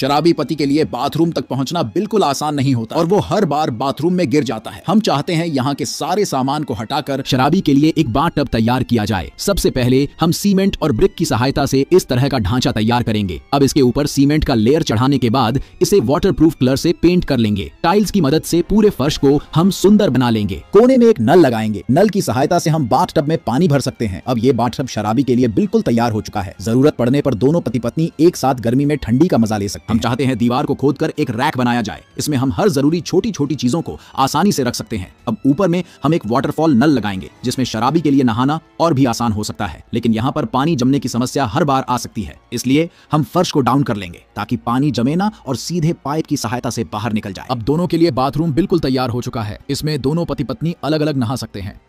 शराबी पति के लिए बाथरूम तक पहुंचना बिल्कुल आसान नहीं होता और वो हर बार बाथरूम में गिर जाता है हम चाहते हैं यहाँ के सारे सामान को हटाकर शराबी के लिए एक बाट टब तैयार किया जाए सबसे पहले हम सीमेंट और ब्रिक की सहायता से इस तरह का ढांचा तैयार करेंगे अब इसके ऊपर सीमेंट का लेयर चढ़ाने के बाद इसे वाटर प्रूफ कलर ऐसी पेंट कर लेंगे टाइल्स की मदद ऐसी पूरे फर्श को हम सुंदर बना लेंगे कोने में एक नल लगाएंगे नल की सहायता ऐसी हम बाट टब में पानी भर सकते हैं अब ये बाट टब शराबी के लिए बिल्कुल तैयार हो चुका है जरूरत पड़ने आरोप दोनों पति पत्नी एक साथ गर्मी में ठंडी का मजा ले सकते सकते हैं हम चाहते हैं दीवार को खोद कर एक रैक बनाया जाए इसमें हम हर जरूरी छोटी छोटी चीजों को आसानी से रख सकते हैं अब ऊपर में हम एक वाटरफॉल नल लगाएंगे जिसमें शराबी के लिए नहाना और भी आसान हो सकता है लेकिन यहाँ पर पानी जमने की समस्या हर बार आ सकती है इसलिए हम फर्श को डाउन कर लेंगे ताकि पानी जमे ना और सीधे पाइप की सहायता से बाहर निकल जाए अब दोनों के लिए बाथरूम बिल्कुल तैयार हो चुका है इसमें दोनों पति पत्नी अलग अलग नहा सकते हैं